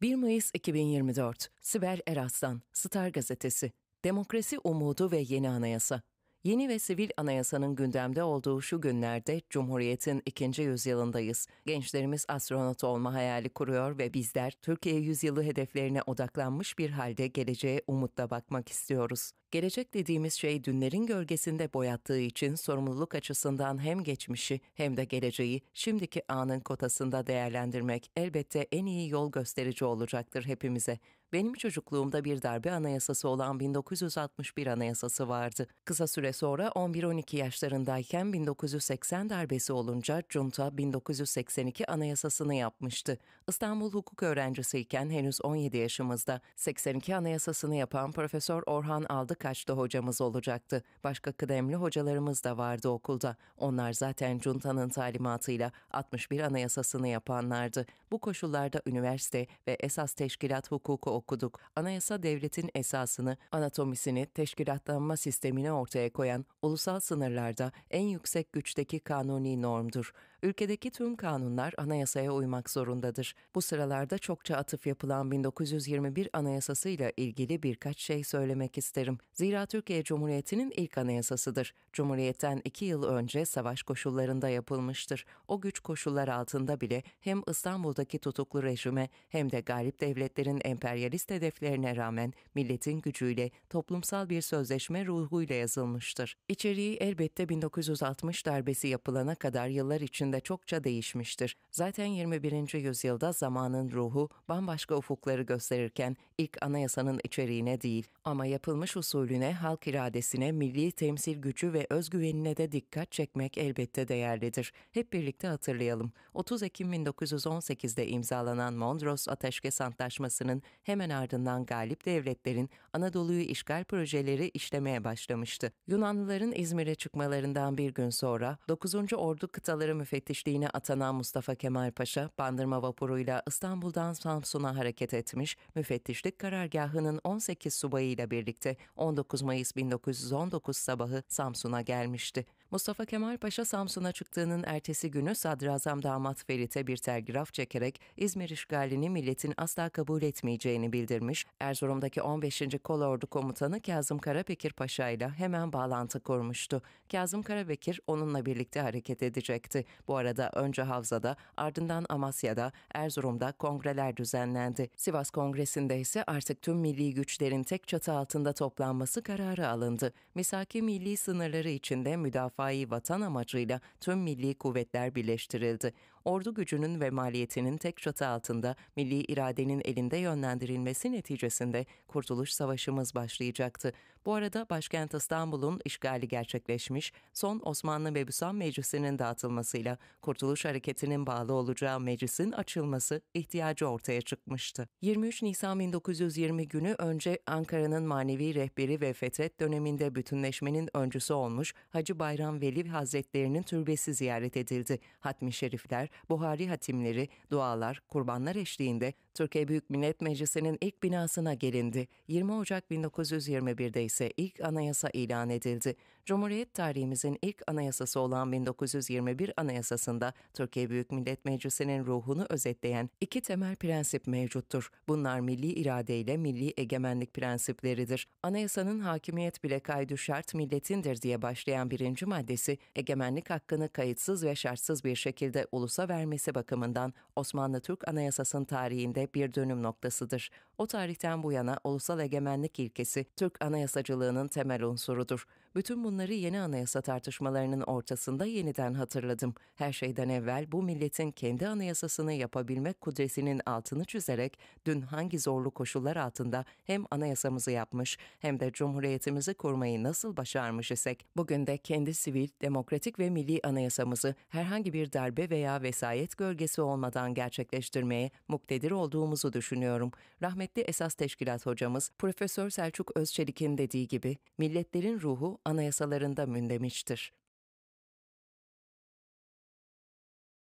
1 Mayıs 2024 Sibel Eraslan, Star Gazetesi Demokrasi Umudu ve Yeni Anayasa Yeni ve sivil anayasanın gündemde olduğu şu günlerde Cumhuriyet'in ikinci yüzyılındayız. Gençlerimiz astronot olma hayali kuruyor ve bizler Türkiye yüzyılı hedeflerine odaklanmış bir halde geleceğe umutla bakmak istiyoruz. Gelecek dediğimiz şey dünlerin gölgesinde boyattığı için sorumluluk açısından hem geçmişi hem de geleceği şimdiki anın kotasında değerlendirmek elbette en iyi yol gösterici olacaktır hepimize. Benim çocukluğumda bir darbe anayasası olan 1961 anayasası vardı. Kısa süre sonra 11-12 yaşlarındayken 1980 darbesi olunca junta 1982 anayasasını yapmıştı. İstanbul hukuk öğrencisiyken henüz 17 yaşımızda 82 anayasasını yapan Profesör Orhan Aldıkaçlı hocamız olacaktı. Başka kıdemli hocalarımız da vardı okulda. Onlar zaten juntanın talimatıyla 61 anayasasını yapanlardı. Bu koşullarda üniversite ve esas teşkilat hukuku okuduk. Anayasa devletin esasını, anatomisini, teşkilatlanma sistemini ortaya koyan ulusal sınırlarda en yüksek güçteki kanuni normdur. Ülkedeki tüm kanunlar anayasaya uymak zorundadır. Bu sıralarda çokça atıf yapılan 1921 anayasası ile ilgili birkaç şey söylemek isterim. Zira Türkiye Cumhuriyeti'nin ilk anayasasıdır. Cumhuriyetten iki yıl önce savaş koşullarında yapılmıştır. O güç koşullar altında bile hem İstanbul'daki tutuklu rejime hem de galip devletlerin emperyal materyalist hedeflerine rağmen milletin gücüyle, toplumsal bir sözleşme ruhuyla yazılmıştır. İçeriği elbette 1960 darbesi yapılana kadar yıllar içinde çokça değişmiştir. Zaten 21. yüzyılda zamanın ruhu bambaşka ufukları gösterirken ilk anayasanın içeriğine değil ama yapılmış usulüne, halk iradesine, milli temsil gücü ve özgüvenine de dikkat çekmek elbette değerlidir. Hep birlikte hatırlayalım. 30 Ekim 1918'de imzalanan Mondros Ateşkes Antlaşması'nın hem hemen ardından galip devletlerin Anadolu'yu işgal projeleri işlemeye başlamıştı. Yunanlıların İzmir'e çıkmalarından bir gün sonra 9. Ordu Kıtaları Müfettişliğine atanan Mustafa Kemal Paşa, bandırma vapuruyla İstanbul'dan Samsun'a hareket etmiş, müfettişlik karargahının 18 subayıyla birlikte 19 Mayıs 1919 sabahı Samsun'a gelmişti. Mustafa Kemal Paşa Samsun'a çıktığının ertesi günü Sadrazam Damat Ferit'e bir telgraf çekerek İzmir işgalini milletin asla kabul etmeyeceğini bildirmiş, Erzurum'daki 15. Kolordu Komutanı Kazım Karabekir Paşa ile hemen bağlantı kurmuştu. Kazım Karabekir onunla birlikte hareket edecekti. Bu arada önce Havza'da, ardından Amasya'da, Erzurum'da kongreler düzenlendi. Sivas Kongresi'nde ise artık tüm milli güçlerin tek çatı altında toplanması kararı alındı. Misaki milli sınırları içinde müdafaa müdafai vatan amacıyla tüm milli kuvvetler birleştirildi. Ordu gücünün ve maliyetinin tek çatı altında milli iradenin elinde yönlendirilmesi neticesinde Kurtuluş Savaşımız başlayacaktı. Bu arada başkent İstanbul'un işgali gerçekleşmiş, son Osmanlı ve Meclisi'nin dağıtılmasıyla Kurtuluş Hareketi'nin bağlı olacağı meclisin açılması ihtiyacı ortaya çıkmıştı. 23 Nisan 1920 günü önce Ankara'nın manevi rehberi ve fetret döneminde bütünleşmenin öncüsü olmuş Hacı Bayram Bayram Veli Hazretlerinin türbesi ziyaret edildi. Hatmi şerifler, Buhari hatimleri, dualar, kurbanlar eşliğinde Türkiye Büyük Millet Meclisi'nin ilk binasına gelindi. 20 Ocak 1921'de ise ilk anayasa ilan edildi. Cumhuriyet tarihimizin ilk anayasası olan 1921 Anayasası'nda Türkiye Büyük Millet Meclisi'nin ruhunu özetleyen iki temel prensip mevcuttur. Bunlar milli irade ile milli egemenlik prensipleridir. Anayasanın hakimiyet bile kaydı şart milletindir diye başlayan birinci maddesi, egemenlik hakkını kayıtsız ve şartsız bir şekilde ulusa vermesi bakımından Osmanlı Türk Anayasası'nın tarihinde bir dönüm noktasıdır. O tarihten bu yana ulusal egemenlik ilkesi Türk anayasacılığının temel unsurudur. Bütün bunları yeni anayasa tartışmalarının ortasında yeniden hatırladım. Her şeyden evvel bu milletin kendi anayasasını yapabilmek kudresinin altını çizerek dün hangi zorlu koşullar altında hem anayasamızı yapmış hem de cumhuriyetimizi kurmayı nasıl başarmış isek bugün de kendi sivil, demokratik ve milli anayasamızı herhangi bir darbe veya vesayet gölgesi olmadan gerçekleştirmeye muktedir olduğumuzu düşünüyorum. Rahmetli esas teşkilat hocamız Profesör Selçuk Özçelik'in dediği gibi milletlerin ruhu anayasalarında mündemiştir.